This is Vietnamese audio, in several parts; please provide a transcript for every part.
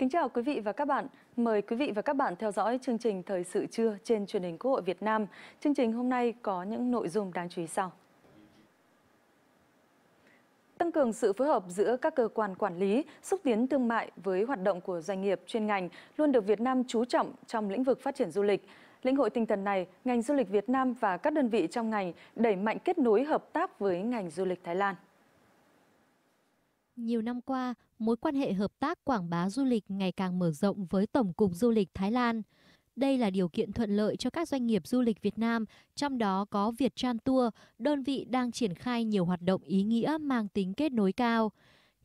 Kính chào quý vị và các bạn. Mời quý vị và các bạn theo dõi chương trình Thời sự trưa trên truyền hình Quốc hội Việt Nam. Chương trình hôm nay có những nội dung đáng chú ý sau. Tăng cường sự phối hợp giữa các cơ quan quản lý, xúc tiến thương mại với hoạt động của doanh nghiệp chuyên ngành luôn được Việt Nam chú trọng trong lĩnh vực phát triển du lịch. Lĩnh hội tinh thần này, ngành du lịch Việt Nam và các đơn vị trong ngành đẩy mạnh kết nối hợp tác với ngành du lịch Thái Lan. Nhiều năm qua, mối quan hệ hợp tác quảng bá du lịch ngày càng mở rộng với Tổng cục Du lịch Thái Lan. Đây là điều kiện thuận lợi cho các doanh nghiệp du lịch Việt Nam, trong đó có Việt Viettran Tour, đơn vị đang triển khai nhiều hoạt động ý nghĩa mang tính kết nối cao.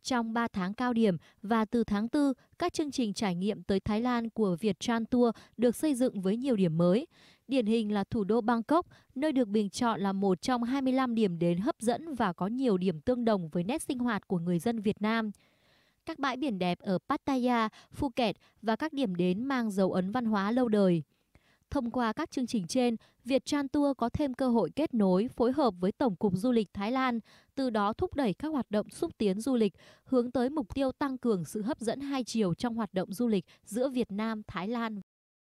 Trong 3 tháng cao điểm và từ tháng 4, các chương trình trải nghiệm tới Thái Lan của Viettran Tour được xây dựng với nhiều điểm mới. Điển hình là thủ đô Bangkok, nơi được bình chọn là một trong 25 điểm đến hấp dẫn và có nhiều điểm tương đồng với nét sinh hoạt của người dân Việt Nam các bãi biển đẹp ở Pattaya, Phuket và các điểm đến mang dấu ấn văn hóa lâu đời. Thông qua các chương trình trên, Việt Viettran Tour có thêm cơ hội kết nối, phối hợp với Tổng cục Du lịch Thái Lan, từ đó thúc đẩy các hoạt động xúc tiến du lịch, hướng tới mục tiêu tăng cường sự hấp dẫn hai chiều trong hoạt động du lịch giữa Việt Nam, Thái Lan.